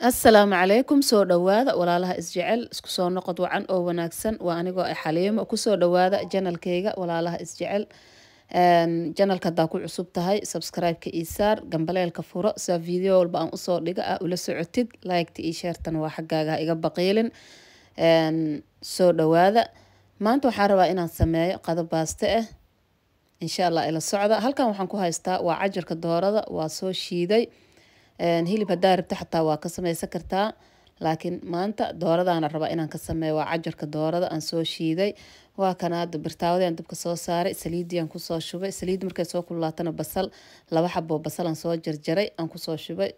asalaamu calaykum soo dhowaada walaalaha isjecel isku soo noqod wacan oo wanaagsan waa anigoo ah xaliimo kusoo dhowaada janalkayga walaalaha isjecel janalka haddaa ku cusub tahay sabskribeka ii saar gambaleelka furo sidaa video walba aan usoo dhiga ah ula socotid liketa iyo sheertan waa xaggaagaha iga baqiilin soo dhowaada maanta waxaan rabaa inaan sameeyo qado baaste ah insha allah ila socda halkan waxaan ku haystaa waa cajarka doorada waa soo shiiday hilib hadaa rabta xataa waa ka samaysan kartaa laakiin maanta dooradaana rabaa inaan ka sameeyo waa cajarka doorada aan soo shiiday waa kanaada birtaawadaan dabka soo saaray saliidiiaan kusoo shubay saliid markay soo kululaatana basal laba xaboo basalaan soo jarjaray aan kusoo shubay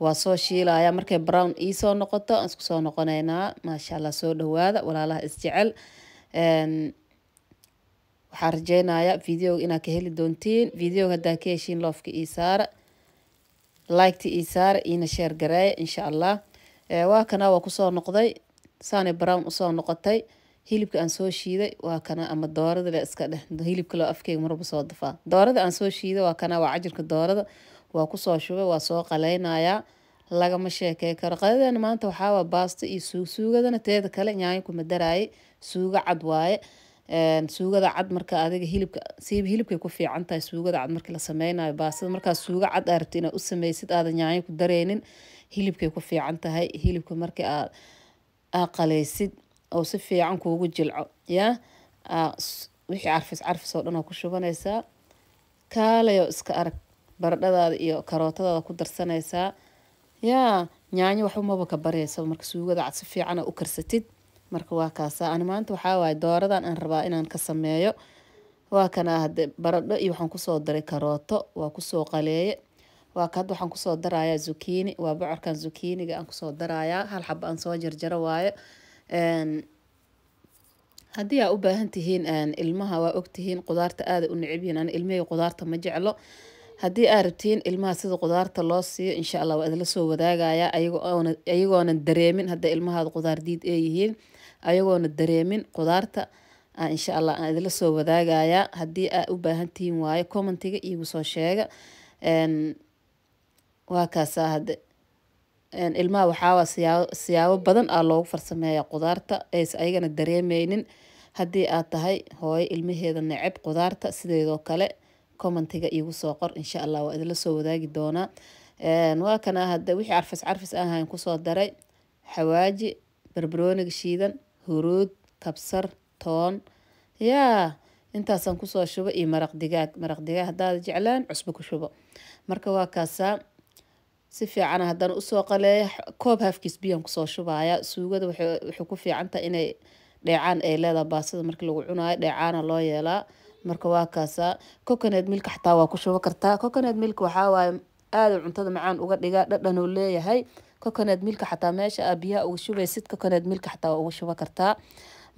waa soo shiilaya markay brown iisoo noqoto aan isku soo noqonaynaa maasha allah soo dhawaada walaalaha isjecel waxaa rajeynayaa videoga inaad ka heli doontiin videoga hadaa ka heshiin loofka ii saara liketa ii saar iina sheer garaaye insha allah eh, waa kana waa kusoo noqday saane brown usoo noqotay hilibka aan soo shiiday waa kana ama doorada le iska dheh hilibka loo afkeyga marba soo dafaa doorada aan soo shiiday waa kana waa cajirka doorada waa kusoo shubay waa soo qalaynayaa lagama sheekey karo qadadeena maanta waxaawaa baasto iyo suug suugadana teeda kale nyaanyo kuma daraaye suugo cad waaye suugada cad marka adiga hilibka siib hilibkay ku fiican tahay suugada cad markii la sameynayo baasada markaa suuga cad aa rabti inaad u sameysid aadan yaanyo ku dareynin hilibkay ku fiican tahay hilibka markii aad aa qaleysid oo si fiican kuugu jilco yaa wixii carfis carfis oo dhan oo ku shubanaysaa kaalayo iska arag baradhadaada iyo karootadaada ku darsanaysaa yaa nyaanyo waxba maba ka baraysa marka suugada cad si fiican u karsatid marka waa kaasa ani maanta waxaa dooradan aan rabaa inaan ka sameeyo waa kana hade baradho iyo waxaan kusoo daray karooto waa kusoo qaleeye waa ka waxaan kusoo darayaa zukiini waa bocorkan zukiiniga aan kusoo darayaa hal xaba aan soo jarjaro waayo haddii aa u baahan tihiin ilmaha waa ogtihiin qudaarta aada u necibyihin ani ilmahey qudaarta ma jeclo haddii aa rabtiin ilmaha sida qudaarta loo siiyo insha allah waa idla soo wadaagayaa ayagoona dareenin hadda ilmahaada qudaar diid ee yihiin ayagoona dareemin qudaarta ah, insha allah aan idinla soo wadaagayaa haddii aa u baahantihiin waayo commentiga iigu soo sheega waa kaasaa hadde ilmaha waxaaba siyaabo badan aa loogu farsameeya qudaarta aysa ayagana dareemeynin haddii aad tahay hooyo ilmaheeda neceb qudaarta sideedoo kale commentiga iigu soo qor insha allah waa idinla soo wadaagi doonaa waa kanaa hadde wixii carfis carfis ahayn kusoo daray xawaaji barbarooniga shiidan huruud kabsar toon yaa intaasaan kusoo shubo iyo maraq digaag maraq digaag hadaad jeclaan cusbo ku shubo marka waa kaasaa si fiican haddaan usoo qaleeya koob haafkiis biyan kusoo shubaya suugada waxay ku fiicantaha inay dheecaan ay leedaha baasada markii lagu cunaayo dheecaana loo yeelaa marka waa kaasaa coconut milk xataa waa ku shubo kartaa coconut milk waxaa waaye aada cuntada macaan uga dhigaa dhadhanuu leeyahay coconut milka xataa meesha aa biyaha uga shubaysid coconut milka xataa waa uga shuba kartaa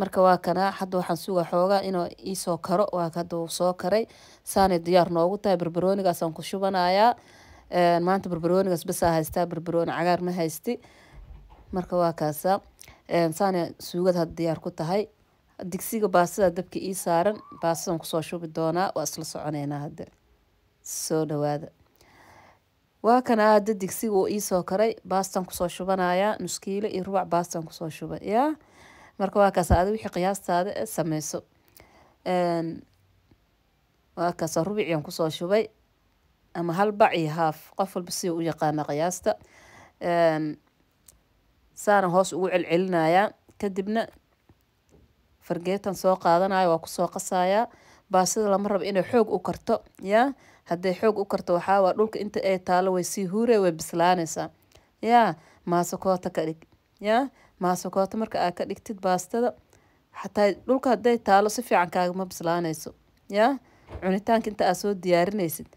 marka waa kana hadda waxaan suga xoogaa inuu iisoo karo waa hadda soo karay saanay diyaar noogu tahay barbaroonigaasaan ku shubanayaa maanta barbaroonigaas basaa haystaa barbarooni cagaar ma haysti marka waa kaasa saanay suugada hadda diyaar ku tahay digsiga baastada dabka ii saaran baastadan kusoo shubi doonaa waa isla soconeynaa hadda soo dhawaada waa kan aada digsiga uu iisoo karay baastan kusoo shubanayaa nuskiilo iyo rubac baastan kusoo shuba yaa marka waa kaas adi wixii qiyaastaada sameyso waa kaasa rubiciyan kusoo shubay ama hal bac iyo haaf qof walba si u yaqaana qiyaasta saana hoos ugu celcelinayaa kadibna fargeetan soo qaadanaya waa kusoo qasayaa baastada lama rabo inay xoog u karto yaa hadday xoog u karto waxaawaa dhulka inta ay taalo way sii huure way bislaanaysaa yaa maasakoota ka dhig ya maasakoota marka aad ka dhigtid baastada xataa dhulka haday taalo si fiican kaagama bislaanayso yaa cunitaanka inta aad soo diyaarinaysid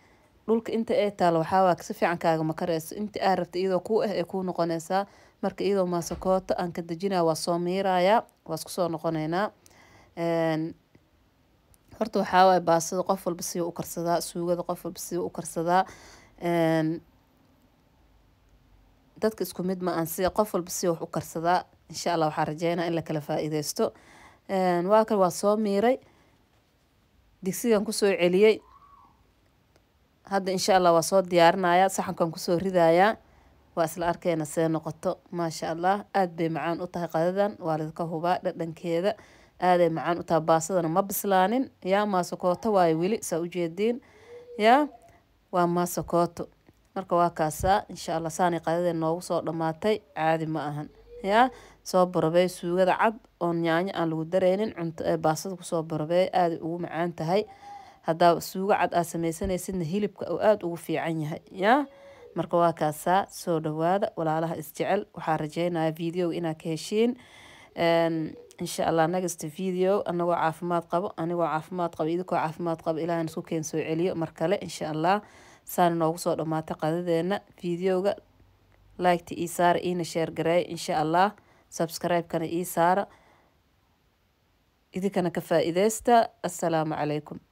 dhulka inta ay taalo waxaawaa si fiican kaagama karayso inta aad rabta iyadoo kuu ah ay kuu noqonaysaa marka iyadoo maasakoota aan ka dejinaa waa soo miirayaa waa iskusoo noqonaynaa horta waxaawaay baasada baastada qof walba siyo u karsadaa suugada qof walba siyo u karsadaa ehm, dadka isku mid ma aan sida qof walba siyo wax u karsadaa insha allah waxaa rajeynaa in la kala faa'iideysto ehm, waa kan waa soo miiray digsigan kusoo celiyey hadda insha allah waa soo diyaarinayaa saxankan kusoo ridayaa waa isla arkeyna see noqoto maasha allah aada bay macaan u tahay qadadan waa ladka hubaa dhadhankeeda aaday macaan utaha baasadana ma bislaanin yaa maasakooto waayo weli saa ujeediin yaa waa maasakooto marka waa kaasaa insha allah saanay qadadee noogu soo dhammaatay caadi ma ahan yaa soo barabey suugada cad oo nyaanyo aan lagu dareynin cunto ee baasada kusoo barabey aaday ugu macaan tahay hadaa suugo cad aad sameysanaysidna hilibka oo aada ugu fiican yahay yaa marka waa kaasaa soo dhawaada walaalaha isjecel waxaa rajeynaya videoga inaad ka heshiin insha allah next video anagoo caafimaad qabo anigoo caafimaad qabo idinkoo caafimaad qabo ilaahan isku keen soo celiyo mar kale insha allah saana noogu soo dhamaatay qadadeena videoga liketa ii saara iina sheer gareeya insha allah subscribe-kana ii saara idinkana ka faa-iideysta assalaamu calaykum